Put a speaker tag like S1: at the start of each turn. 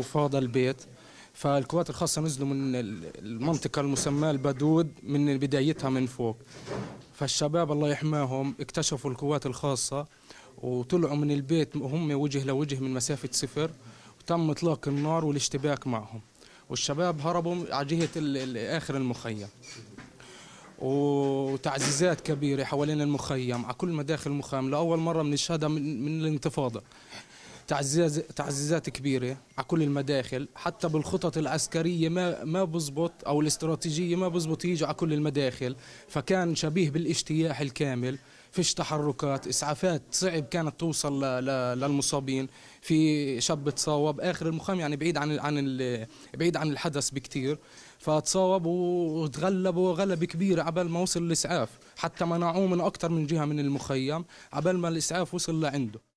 S1: وفاض البيت فالقوات الخاصة نزلوا من المنطقة المسماة البدود من بدايتها من فوق فالشباب الله يحماهم اكتشفوا القوات الخاصة وطلعوا من البيت هم وجه لوجه من مسافة صفر وتم إطلاق النار والاشتباك معهم والشباب هربوا على جهة آخر المخيم وتعزيزات كبيرة حوالين المخيم على كل مداخل المخيم لأول مرة بنشهدها من, من الانتفاضة تعزيز تعزيزات كبيره على كل المداخل حتى بالخطط العسكريه ما ما بزبط او الاستراتيجيه ما بزبط يجوا على كل المداخل فكان شبيه بالاجتياح الكامل فيش تحركات اسعافات صعب كانت توصل للمصابين في شاب تصاوب اخر المخيم يعني بعيد عن عن بعيد عن الحدث بكثير فتصاوب وتغلبوا غلبة كبيرة قبل ما وصل الإسعاف حتى منعوه من أكثر من جهة من المخيم قبل ما
S2: الإسعاف وصل لعنده